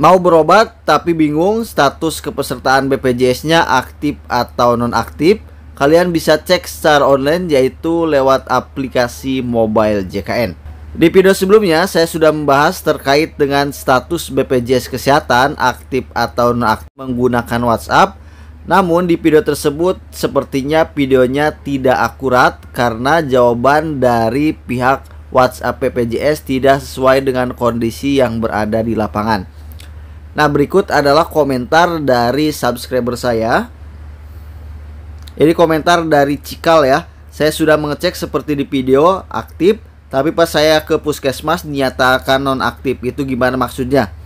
Mau berobat tapi bingung status kepesertaan BPJS-nya aktif atau nonaktif? Kalian bisa cek secara online yaitu lewat aplikasi mobile JKN. Di video sebelumnya saya sudah membahas terkait dengan status BPJS Kesehatan aktif atau nonaktif menggunakan WhatsApp. Namun di video tersebut sepertinya videonya tidak akurat karena jawaban dari pihak WhatsApp BPJS tidak sesuai dengan kondisi yang berada di lapangan. Nah, berikut adalah komentar dari subscriber saya. Ini komentar dari Cikal ya. Saya sudah mengecek seperti di video aktif, tapi pas saya ke puskesmas dinyatakan nonaktif. Itu gimana maksudnya?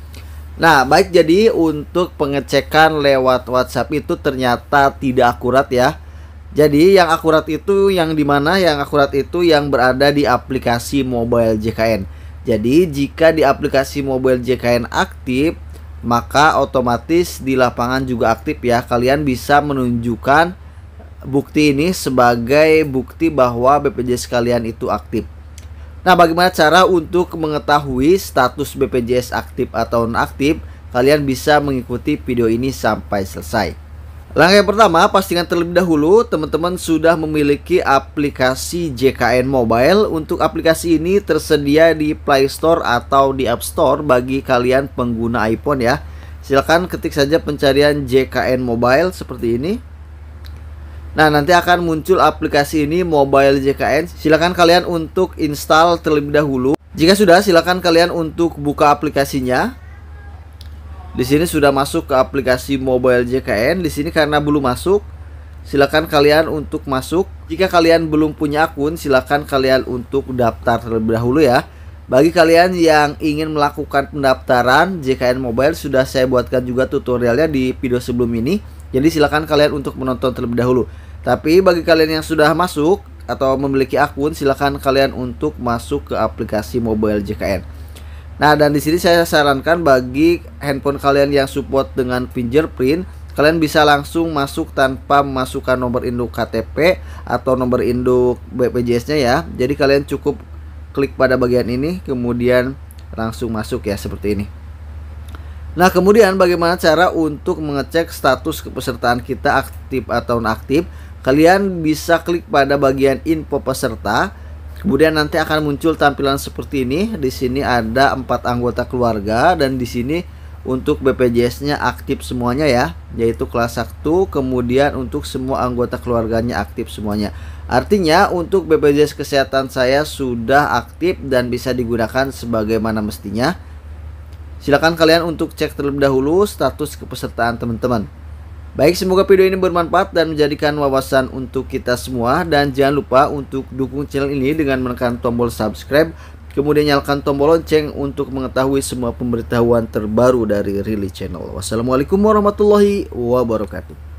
Nah, baik jadi untuk pengecekan lewat WhatsApp itu ternyata tidak akurat ya. Jadi yang akurat itu yang dimana? Yang akurat itu yang berada di aplikasi mobile JKN. Jadi jika di aplikasi mobile JKN aktif, maka otomatis di lapangan juga aktif ya. Kalian bisa menunjukkan bukti ini sebagai bukti bahwa BPJS kalian itu aktif. Nah, bagaimana cara untuk mengetahui status BPJS aktif atau nonaktif? Kalian bisa mengikuti video ini sampai selesai. Langkah yang pertama, pastikan terlebih dahulu teman-teman sudah memiliki aplikasi JKN Mobile. Untuk aplikasi ini tersedia di Play Store atau di App Store bagi kalian pengguna iPhone ya. Silakan ketik saja pencarian JKN Mobile seperti ini. Nah, nanti akan muncul aplikasi ini Mobile JKN. Silakan kalian untuk install terlebih dahulu. Jika sudah, silakan kalian untuk buka aplikasinya. Di sini sudah masuk ke aplikasi mobile JKN. Di sini karena belum masuk, silakan kalian untuk masuk. Jika kalian belum punya akun, silakan kalian untuk daftar terlebih dahulu ya. Bagi kalian yang ingin melakukan pendaftaran JKN Mobile sudah saya buatkan juga tutorialnya di video sebelum ini. Jadi silakan kalian untuk menonton terlebih dahulu. Tapi bagi kalian yang sudah masuk atau memiliki akun silakan kalian untuk masuk ke aplikasi Mobile JKN. Nah, dan di sini saya sarankan bagi handphone kalian yang support dengan fingerprint, kalian bisa langsung masuk tanpa memasukkan nomor induk KTP atau nomor induk BPJS-nya ya. Jadi kalian cukup klik pada bagian ini kemudian langsung masuk ya seperti ini. Nah, kemudian bagaimana cara untuk mengecek status kepesertaan kita aktif atau aktif? Kalian bisa klik pada bagian info peserta Kemudian nanti akan muncul tampilan seperti ini. Di sini ada empat anggota keluarga dan di sini untuk BPJS-nya aktif semuanya ya, yaitu kelas 1, kemudian untuk semua anggota keluarganya aktif semuanya. Artinya untuk BPJS kesehatan saya sudah aktif dan bisa digunakan sebagaimana mestinya. Silakan kalian untuk cek terlebih dahulu status kepesertaan teman-teman. Baik, semoga video ini bermanfaat dan menjadikan wawasan untuk kita semua. Dan jangan lupa untuk dukung channel ini dengan menekan tombol subscribe, kemudian nyalakan tombol lonceng untuk mengetahui semua pemberitahuan terbaru dari rilly Channel. Wassalamualaikum warahmatullahi wabarakatuh.